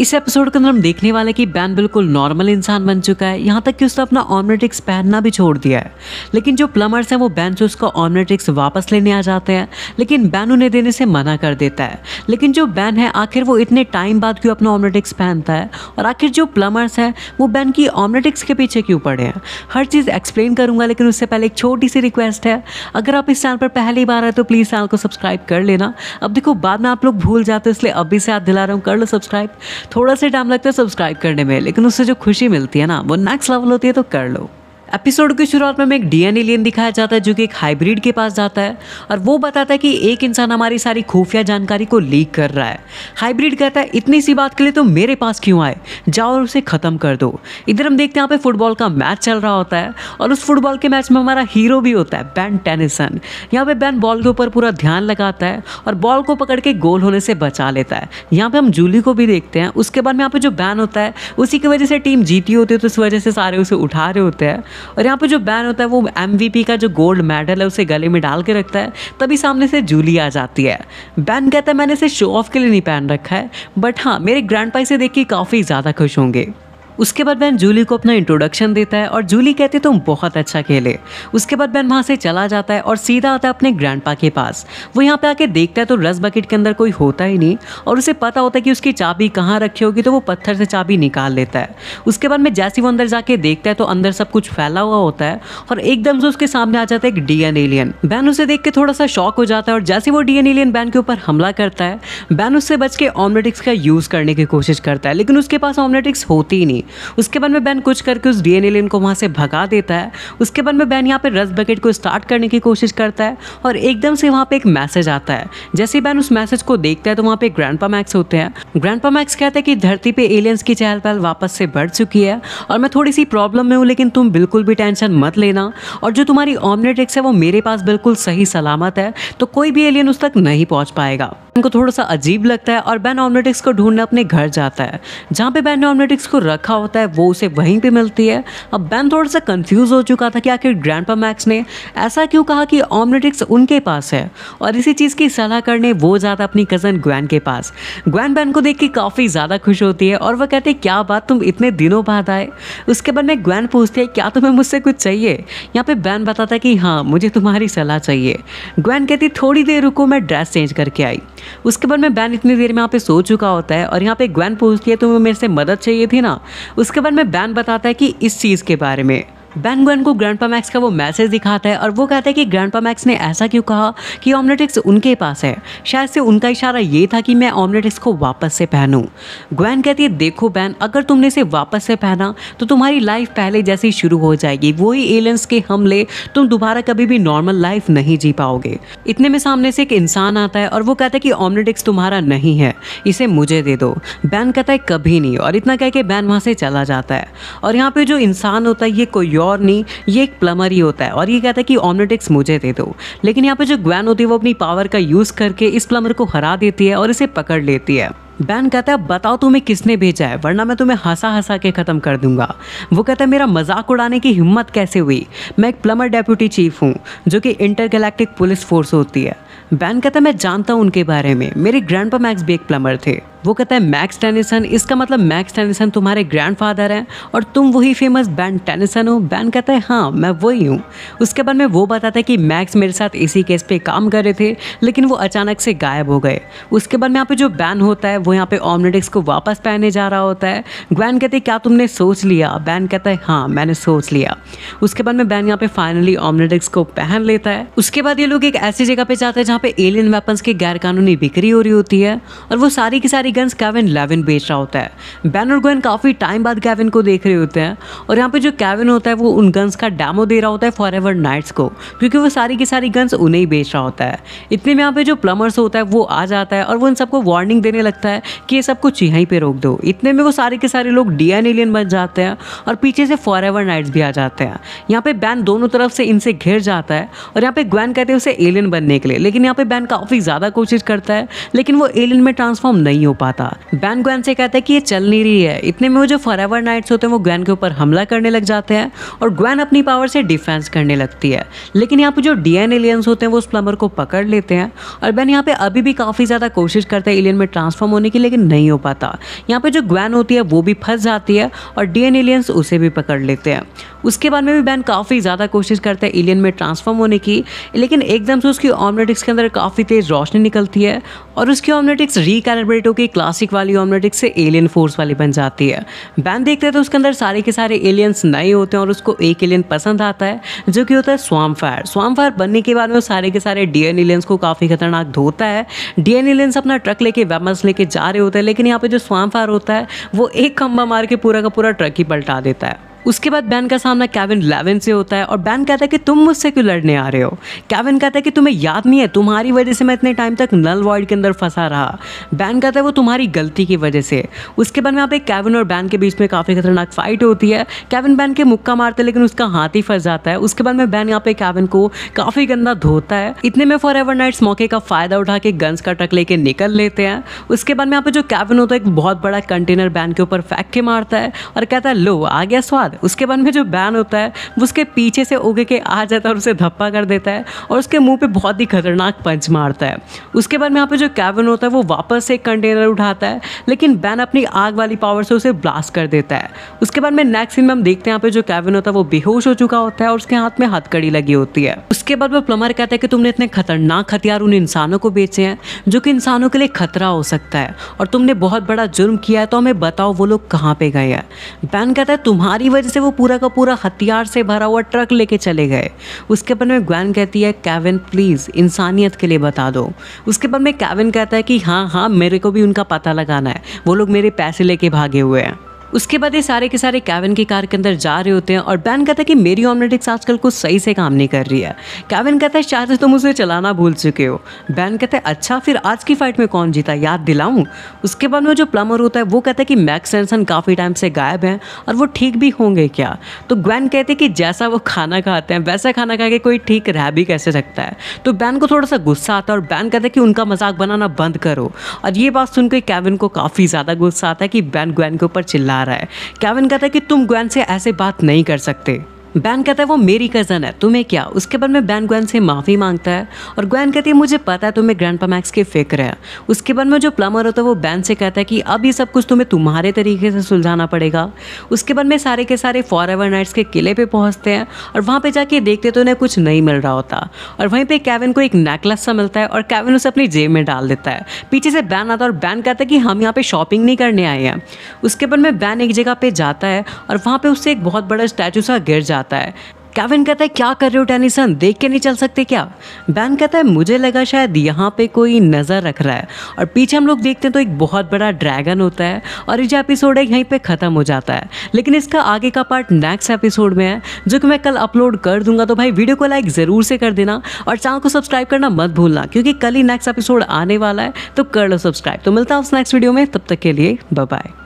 इस एपिसोड के अंदर हम देखने वाले कि बैन बिल्कुल नॉर्मल इंसान बन चुका है यहाँ तक कि उसने अपना ऑमनेटिक्स पहनना भी छोड़ दिया है लेकिन जो प्लमर्स हैं वो बैन से उसका ऑमनेटिक्स वापस लेने आ जाते हैं लेकिन बैन उन्हें देने से मना कर देता है लेकिन जो बैन है आखिर वो इतने टाइम बाद क्यों अपना ऑमनेटिक्स पहनता है और आखिर जो प्लमर्स हैं वो बैन की ऑमनेटिक्स के पीछे क्यों पड़े हैं हर चीज़ एक्सप्लेन करूँगा लेकिन उससे पहले एक छोटी सी रिक्वेस्ट है अगर आप इस चैनल पर पहली बार आए तो प्लीज़ चैनल को सब्सक्राइब कर लेना अब देखो बाद में आप लोग भूल जाते हो इसलिए अभी से याद दिला रहा हूँ कर लो सब्सक्राइब थोड़ा सा टाइम लगता है सब्सक्राइब करने में लेकिन उससे जो खुशी मिलती है ना वो नेक्स्ट लेवल होती है तो कर लो एपिसोड की शुरुआत में हमें एक डीएनए एलियन दिखाया जाता है जो कि एक हाइब्रिड के पास जाता है और वो बताता है कि एक इंसान हमारी सारी खुफिया जानकारी को लीक कर रहा है हाइब्रिड कहता है इतनी सी बात के लिए तुम तो मेरे पास क्यों आए जाओ और उसे ख़त्म कर दो इधर हम देखते हैं यहाँ पे फुटबॉल का मैच चल रहा होता है और उस फुटबॉल के मैच में हमारा हीरो भी होता है बैन टेनिसन यहाँ पे बैन बॉल के ऊपर पूरा ध्यान लगाता है और बॉल को पकड़ के गोल होने से बचा लेता है यहाँ पे हम जूली को भी देखते हैं उसके बाद में यहाँ पे जो बैन होता है उसी की वजह से टीम जीती होती है तो उस वजह से सारे उसे उठा रहे होते हैं और यहाँ पर जो बैन होता है वो एम का जो गोल्ड मेडल है उसे गले में डाल के रखता है तभी सामने से जूली आ जाती है बैन कहता है मैंने इसे शो ऑफ के लिए नहीं पहन रखा है बट हाँ मेरे ग्रैंड पाई से देख के काफ़ी ज़्यादा खुश होंगे उसके बाद बैन जूली को अपना इंट्रोडक्शन देता है और जूली कहती है तुम बहुत अच्छा खेले उसके बाद बैन वहाँ से चला जाता है और सीधा आता है अपने ग्रैंड के पास वो यहाँ पे आके देखता है तो रस बकेट के अंदर कोई होता ही नहीं और उसे पता होता है कि उसकी चाबी कहाँ रखी होगी तो वो पत्थर से चाबी निकाल लेता है उसके बाद में जैसे वो अंदर जाके देखता है तो अंदर सब कुछ फैला हुआ होता है और एकदम से उसके सामने आ जाता है एक डीएन एलियन बैन उसे देख के थोड़ा सा शॉक हो जाता है और जैसे वो डीएन एलियन बैन के ऊपर हमला करता है बैन उससे बच के ऑमलेटिक्स का यूज़ करने की कोशिश करता है लेकिन उसके पास ऑमलेटिक्स होती ही नहीं थी उसके बाद में बैन कुछ करके उस डी एन एलियन को वहाँ से भगा देता है उसके बाद में बैन यहाँ पर रस बकेट को स्टार्ट करने की कोशिश करता है और एकदम से वहाँ पर एक मैसेज आता है जैसे बैन उस मैसेज को देखता है तो वहाँ पे ग्रैंड मैक्स होते हैं ग्रैंड मैक्स कहते हैं कि धरती पर एलियंस की चहल पहल वापस से बढ़ चुकी है और मैं थोड़ी सी प्रॉब्लम में हूँ लेकिन तुम बिल्कुल भी टेंशन मत लेना और जो तुम्हारी ऑमनेटिक्स है वो मेरे पास बिल्कुल सही सलामत है तो कोई भी एलियन उस तक नहीं पहुँच पाएगा उनको थोड़ा सा अजीब लगता है और बैन ऑमनेटिक्स को ढूंढने अपने घर जाता है जहाँ पे बैन ने ऑमलेटिक्स को रखा रखा होता है वो उसे वहीं पर मिलती है अब बैन थोड़ा सा कंफ्यूज हो चुका था कि आखिर ग्रैंड मैक्स ने ऐसा क्यों कहा कि ऑमनेटिक्स उनके पास है और इसी चीज़ की सलाह करने वो ज़्यादा अपनी कज़न ग्वैन के पास ग्वैन बैन को देख के काफ़ी ज़्यादा खुश होती है और वह कहते हैं क्या बात तुम इतने दिनों बाद आए उसके बाद में ग्वैन पूछती है क्या तुम्हें मुझसे कुछ चाहिए यहाँ पे बैन बताता है कि हाँ मुझे तुम्हारी सलाह चाहिए ग्वैन कहती थोड़ी देर रुको मैं ड्रेस चेंज करके आई उसके बाद में बैन इतनी देर में यहाँ पे सो चुका होता है और यहाँ पे ग्वैन पूछती है तुम्हें मेरे से मदद चाहिए थी ना उसके बाद में बैन बताता है कि इस चीज़ के बारे में बैन बैंगुएन को ग्रैंडपा मैक्स का वो मैसेज दिखाता है और वो कहता है कि ग्रैंडपा मैक्स ने ऐसा क्यों कहा कि ऑमलेटिक्स उनके पास है शायद से उनका इशारा ये था कि मैं ऑमलेटिक्स को वापस से पहनूँ ग्वैन कहती है देखो बैन अगर तुमने इसे वापस से पहना तो तुम्हारी लाइफ पहले जैसी शुरू हो जाएगी वही एलियंस के हमले तुम दोबारा कभी भी नॉर्मल लाइफ नहीं जी पाओगे इतने में सामने से एक इंसान आता है और वो कहता है कि ऑमलेटिक्स तुम्हारा नहीं है इसे मुझे दे दो बैन कहता है कभी नहीं और इतना कह के बैन वहाँ से चला जाता है और यहाँ पर जो इंसान होता है ये कोई श्योर नहीं ये एक प्लमर ही होता है और ये कहता है कि ऑमनेटिक्स मुझे दे दो लेकिन यहाँ पे जो ग्वैन होती है वो अपनी पावर का यूज़ करके इस प्लमर को हरा देती है और इसे पकड़ लेती है बैन कहता है बताओ तुम्हें किसने भेजा है वरना मैं तुम्हें हंसा हंसा के ख़त्म कर दूंगा वो कहता है मेरा मजाक उड़ाने की हिम्मत कैसे हुई मैं एक प्लमर डेप्यूटी चीफ हूँ जो कि इंटर पुलिस फोर्स होती है बैन कहता है मैं जानता हूँ उनके बारे में मेरे ग्रैंड मैक्स भी एक प्लमर थे वो कहता है मैक्स टेनिसन इसका मतलब मैक्स टेनिसन तुम्हारे ग्रैंडफादर हैं और तुम वही फेमस बैन टेनिसन हो बैन कहता है हाँ मैं वही हूँ उसके बाद में वो बताता है कि मैक्स मेरे साथ इसी केस पे काम कर रहे थे लेकिन वो अचानक से गायब हो गए उसके बाद में यहाँ पे जो बैन होता है वो यहाँ पे ऑमनेटिक्स को वापस पहने जा रहा होता है ग्वैन कहते क्या तुमने सोच लिया बैन कहता है हाँ मैंने सोच लिया उसके बाद में बैन यहाँ पे फाइनली ऑमनेटिक्स को पहन लेता है उसके बाद ये लोग एक ऐसी जगह पे जाते हैं जहाँ पे एलियन वेपन्स की गैरकानूनी बिक्री हो रही होती है और वो सारी की सारी गन्स कैविन लेविन बेच रहा होता है बैन और गोयन काफ़ी टाइम बाद कैविन को देख रहे होते हैं और यहाँ पे जो कैविन होता है वो उन गन्स का डैमो दे रहा होता है फॉर एवर नाइट्स को क्योंकि वो सारी की सारी गन्स उन्हें ही बेच रहा होता है इतने में यहाँ पे जो प्लमर्स होता है वो आ जाता है और वो इन सबको वार्निंग देने लगता है कि ये सबको यहीं पर रोक दो इतने में वो सारे के सारे लोग डी एन एलियन बन जाते हैं और पीछे से फॉर एवर नाइट्स भी आ जाते हैं यहाँ पर बैन दोनों तरफ से इनसे घिर जाता है और यहाँ पे ग्वैन कहते हैं उसे एलियन बनने के लिए लेकिन यहाँ पे बैन काफ़ी ज़्यादा कोशिश करता है लेकिन वो एलियन में ट्रांसफॉर्म नहीं हो पाता पाता बैन ग्वैन से कहता है कि ये चल नहीं रही है इतने में वो जो फॉरएवर नाइट्स होते हैं वो ग्वैन के ऊपर हमला करने लग जाते हैं और ग्वैन अपनी पावर से डिफेंस करने लगती है लेकिन यहाँ पर जो डी एन एलियंस होते हैं वो उस प्लम्बर को पकड़ लेते हैं और बैन यहाँ पे अभी भी काफ़ी ज़्यादा कोशिश करते हैं एलियन में ट्रांसफॉर्म होने की लेकिन नहीं हो पाता यहाँ पर जो ग्वैन होती है वो भी फंस जाती है और डी एन एलियंस उसे भी पकड़ लेते हैं उसके बाद में भी बैन काफ़ी ज़्यादा कोशिश करते हैं एलियन में ट्रांसफॉर्म होने की लेकिन एकदम से उसकी ऑमनेटिक्स के अंदर काफ़ी तेज़ रोशनी निकलती है और उसकी ऑमनेटिक्स रिकैलिब्रेट होकर काफ़ी क्लासिक वाली ऑमनेटिक्स से एलियन फोर्स वाली बन जाती है बैन देखते हैं तो उसके अंदर सारे के सारे एलियंस नए होते हैं और उसको एक एलियन पसंद आता है जो कि होता है स्वाम फायर स्वाम फायर बनने के बाद में सारे के सारे डीएन एलियंस को काफ़ी खतरनाक धोता है डीएन एलियंस अपना ट्रक लेके वेपन्स लेके जा रहे होते हैं लेकिन यहाँ पर जो स्वाम फायर होता है वो एक खंबा मार के पूरा का पूरा ट्रक ही पलटा देता है उसके बाद बैन का सामना कैविन लेवन से होता है और बैन कहता है कि तुम मुझसे क्यों लड़ने आ रहे हो कैविन कहता है कि तुम्हें याद नहीं है तुम्हारी वजह से मैं इतने टाइम तक नल वॉइड के अंदर फंसा रहा बैन कहता है वो तुम्हारी गलती की वजह से उसके बाद में यहाँ पे कैविन और बैन के बीच में काफ़ी खतरनाक फाइट होती है कैविन बैन के मुक्का मारते हैं लेकिन उसका हाथ ही फंस जाता है उसके बाद में बैन यहाँ पे कैविन को काफ़ी गंदा धोता है इतने में फॉर एवर नाइट्स मौके का फ़ायदा उठा के गन्स का ट्रक लेके निकल लेते हैं उसके बाद में यहाँ पे जो कैविन होता है एक बहुत बड़ा कंटेनर बैन के ऊपर फेंक के मारता है और कहता है लो आ गया स्वाद है उसके बाद में जो बैन होता है वो उसके पीछे से उगे के आ जाता है और उसे धप्पा कर देता है और उसके मुंह पे बहुत ही खतरनाक पंच मारता है उसके बाद में यहाँ पे जो कैबिन होता है वो वापस से कंटेनर उठाता है लेकिन बैन अपनी आग वाली पावर से उसे ब्लास्ट कर देता है उसके बाद में नेक्स्ट सीन में हम देखते हैं यहाँ पे जो कैबिन होता है वो बेहोश हो चुका होता है और उसके हाथ में हथकड़ी लगी होती है उसके बाद वो प्लमर कहता है कि तुमने इतने खतरनाक हथियार उन इंसानों को बेचे हैं जो कि इंसानों के लिए खतरा हो सकता है और तुमने बहुत बड़ा जुर्म किया है तो हमें बताओ वो लोग कहाँ पे गए हैं बैन कहता है तुम्हारी वजह वजह से वो पूरा का पूरा हथियार से भरा हुआ ट्रक लेके चले गए उसके बाद में ग्वैन कहती है कैविन प्लीज़ इंसानियत के लिए बता दो उसके बाद में कैविन कहता है कि हाँ हाँ मेरे को भी उनका पता लगाना है वो लोग मेरे पैसे लेके भागे हुए हैं उसके बाद ये सारे के सारे कैवन की कार के अंदर जा रहे होते हैं और बैन कहता है कि मेरी ऑमनेटिक्स आजकल कुछ सही से काम नहीं कर रही है कैवन कहता है शायद तुम उसे चलाना भूल चुके हो बैन कहता है अच्छा फिर आज की फाइट में कौन जीता याद दिलाऊं उसके बाद में जो प्लमर होता है वो कहता है कि मैक्स सेंसन काफ़ी टाइम से गायब हैं और वो ठीक भी होंगे क्या तो ग्वैन कहते हैं कि जैसा वो खाना खाते हैं वैसा खाना खा के कोई ठीक रह भी कैसे सकता है तो बैन को थोड़ा सा गुस्सा आता है और बैन कहता है कि उनका मजाक बनाना बंद करो और ये बात सुनकर कैविन को काफ़ी ज़्यादा गुस्सा आता है कि बैन ग्वैन के ऊपर चिल्ला रहा है कैविन कहता है कि तुम ग्वेन से ऐसे बात नहीं कर सकते बैन कहता है वो मेरी कज़न है तुम्हें क्या उसके बाद में बैन ग्वैन से माफ़ी मांगता है और ग्वैन कहती है मुझे पता है तुम्हें ग्रैंड मैक्स की फिक्र है उसके बाद में जो प्लमर होता है वो बैन से कहता है कि अब ये सब कुछ तुम्हें तुम्हारे तरीके से सुलझाना पड़ेगा उसके बाद में सारे के सारे फॉर एवर नाइट्स के किले पर पहुँचते हैं और वहाँ पर जाके देखते तो उन्हें कुछ नहीं मिल रहा होता और वहीं पर कैविन को एक नेकलेस सा मिलता है और कैविन उसे अपनी जेब में डाल देता है पीछे से बैन आता है और बैन कहता है कि हम यहाँ पर शॉपिंग नहीं करने आए हैं उसके बाद में बैन एक जगह पर जाता है और वहाँ पर उससे एक बहुत बड़ा स्टैचू सा गिर जाता जाता है कैविन कहता है क्या कर रहे हो टेनिसन देख के नहीं चल सकते क्या बैन कहता है मुझे लगा शायद यहाँ पे कोई नज़र रख रहा है और पीछे हम लोग देखते हैं तो एक बहुत बड़ा ड्रैगन होता है और ये जो एपिसोड है यहीं पे ख़त्म हो जाता है लेकिन इसका आगे का पार्ट नेक्स्ट एपिसोड में है जो कि मैं कल अपलोड कर दूंगा तो भाई वीडियो को लाइक ज़रूर से कर देना और चैनल को सब्सक्राइब करना मत भूलना क्योंकि कल ही नेक्स्ट एपिसोड आने वाला है तो कर लो सब्सक्राइब तो मिलता है उस नेक्स्ट वीडियो में तब तक के लिए बाय